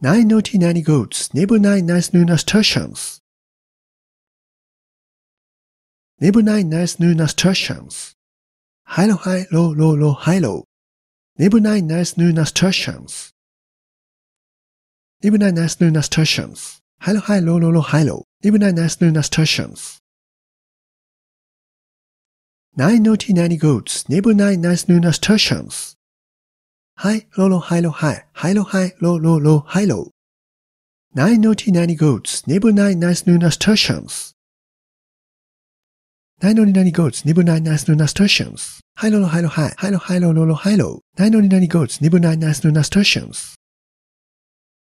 Nine naughty nanny goats, neighbor nine nice new nasturtiums. Neighbor nine nice new nasturtiums. High low high low low low high Neighbor nine nice new nasturtiums. Neighbor nine nice new nasturtiums. High low high low low low high Neighbor nine nice new nasturtiums. Nine naughty nanny goats, neighbor nine nice new nasturtiums. Hi, low, low, high, low, high. High, low, high, low, low, low, high, low. Nine naughty, ninety goats, nibble nine nice new nasturtiums. Nine naughty, ninety goats, nibble nine nice new nasturtiums. Hi, low, low, high, low, high. High, low, high, low, high, low, low, high, low. Nine naughty, ninety goats, nibble nine nice new nasturtiums.